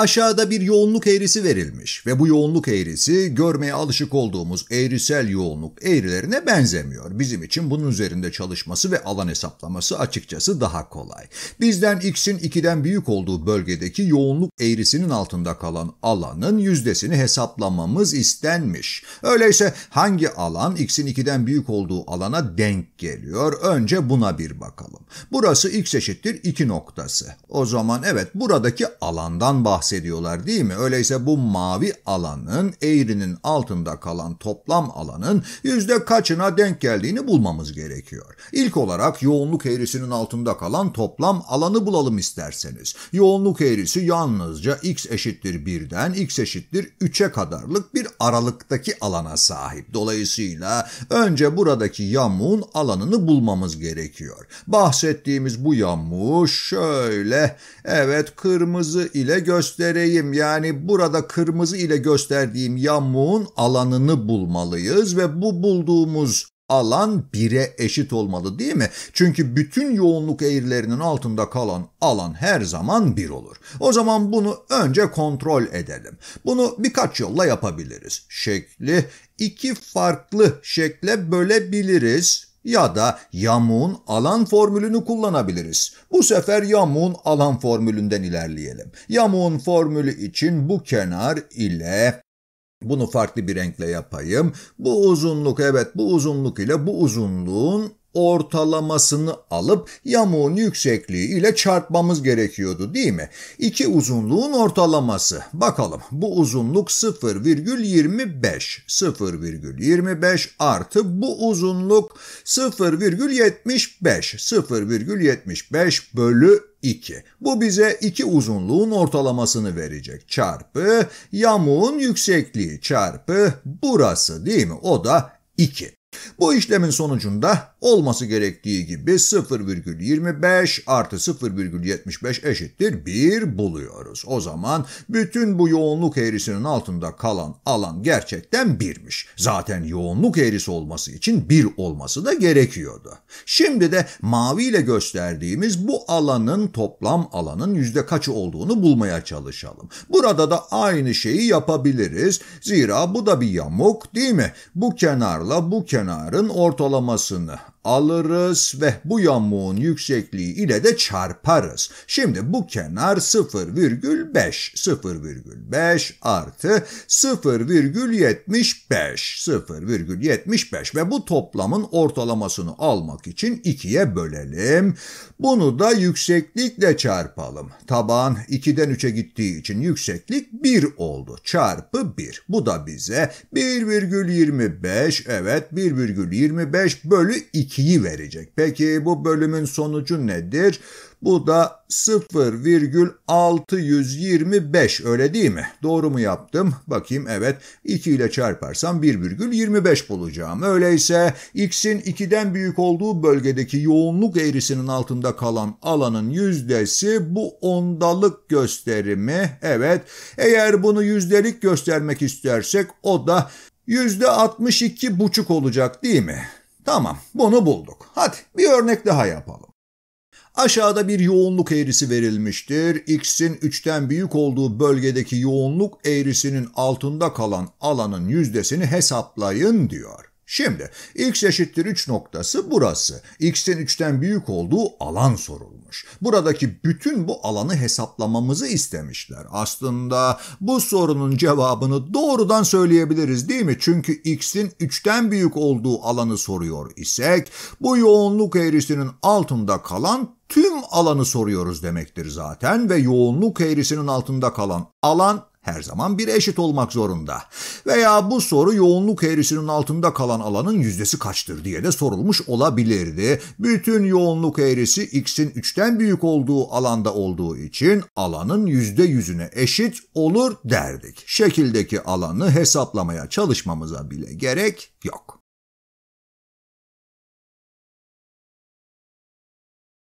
Aşağıda bir yoğunluk eğrisi verilmiş ve bu yoğunluk eğrisi görmeye alışık olduğumuz eğrisel yoğunluk eğrilerine benzemiyor. Bizim için bunun üzerinde çalışması ve alan hesaplaması açıkçası daha kolay. Bizden x'in 2'den büyük olduğu bölgedeki yoğunluk eğrisinin altında kalan alanın yüzdesini hesaplamamız istenmiş. Öyleyse hangi alan x'in 2'den büyük olduğu alana denk geliyor? Önce buna bir bakalım. Burası x eşittir 2 noktası. O zaman evet buradaki alandan bahsediyoruz bahsediyorlar değil mi? Öyleyse bu mavi alanın eğrinin altında kalan toplam alanın yüzde kaçına denk geldiğini bulmamız gerekiyor. İlk olarak yoğunluk eğrisinin altında kalan toplam alanı bulalım isterseniz. Yoğunluk eğrisi yalnızca x eşittir 1'den x eşittir 3'e kadarlık bir aralıktaki alana sahip. Dolayısıyla önce buradaki yamuğun alanını bulmamız gerekiyor. Bahsettiğimiz bu yamuğu şöyle evet kırmızı ile göster göstereyim. Yani burada kırmızı ile gösterdiğim yamuğun alanını bulmalıyız ve bu bulduğumuz alan 1'e eşit olmalı değil mi? Çünkü bütün yoğunluk eğrilerinin altında kalan alan her zaman 1 olur. O zaman bunu önce kontrol edelim. Bunu birkaç yolla yapabiliriz. Şekli iki farklı şekle bölebiliriz. Ya da yamuğun alan formülünü kullanabiliriz. Bu sefer yamuğun alan formülünden ilerleyelim. Yamuğun formülü için bu kenar ile bunu farklı bir renkle yapayım. Bu uzunluk evet bu uzunluk ile bu uzunluğun ortalamasını alıp yamuğun yüksekliği ile çarpmamız gerekiyordu değil mi? İki uzunluğun ortalaması. Bakalım bu uzunluk 0,25. 0,25 artı bu uzunluk 0,75. 0,75 bölü 2. Bu bize iki uzunluğun ortalamasını verecek. Çarpı yamuğun yüksekliği çarpı burası değil mi? O da 2. Bu işlemin sonucunda olması gerektiği gibi 0,25 artı 0,75 eşittir 1 buluyoruz. O zaman bütün bu yoğunluk eğrisinin altında kalan alan gerçekten 1'miş. Zaten yoğunluk eğrisi olması için 1 olması da gerekiyordu. Şimdi de mavi ile gösterdiğimiz bu alanın toplam alanın yüzde kaçı olduğunu bulmaya çalışalım. Burada da aynı şeyi yapabiliriz. Zira bu da bir yamuk değil mi? Bu kenarla bu kenar kenarın ortalamasını alırız ve bu yamuğun yüksekliği ile de çarparız. Şimdi bu kenar 0,5, 0,5 artı 0,75, 0,75 ve bu toplamın ortalamasını almak için ikiye bölelim. Bunu da yükseklikle çarpalım. Taban 2'den 3'e gittiği için yükseklik 1 oldu. Çarpı 1. Bu da bize 1,25, evet 1 1,25 bölü 2'yi verecek. Peki bu bölümün sonucu nedir? Bu da 0,625 öyle değil mi? Doğru mu yaptım? Bakayım evet 2 ile çarparsam 1,25 bulacağım. Öyleyse x'in 2'den büyük olduğu bölgedeki yoğunluk eğrisinin altında kalan alanın yüzdesi bu ondalık gösterimi. Evet eğer bunu yüzdelik göstermek istersek o da buçuk olacak değil mi? Tamam bunu bulduk. Hadi bir örnek daha yapalım. Aşağıda bir yoğunluk eğrisi verilmiştir. X'in 3'ten büyük olduğu bölgedeki yoğunluk eğrisinin altında kalan alanın yüzdesini hesaplayın diyor. Şimdi x eşittir 3 noktası burası. x'in 3'ten büyük olduğu alan sorulmuş. Buradaki bütün bu alanı hesaplamamızı istemişler. Aslında bu sorunun cevabını doğrudan söyleyebiliriz değil mi? Çünkü x'in 3'ten büyük olduğu alanı soruyor isek bu yoğunluk eğrisinin altında kalan tüm alanı soruyoruz demektir zaten ve yoğunluk eğrisinin altında kalan alan her zaman bir eşit olmak zorunda. Veya bu soru yoğunluk eğrisinin altında kalan alanın yüzdesi kaçtır diye de sorulmuş olabilirdi. Bütün yoğunluk eğrisi x'in 3'ten büyük olduğu alanda olduğu için alanın yüzde yüzüne eşit olur derdik. Şekildeki alanı hesaplamaya çalışmamıza bile gerek yok.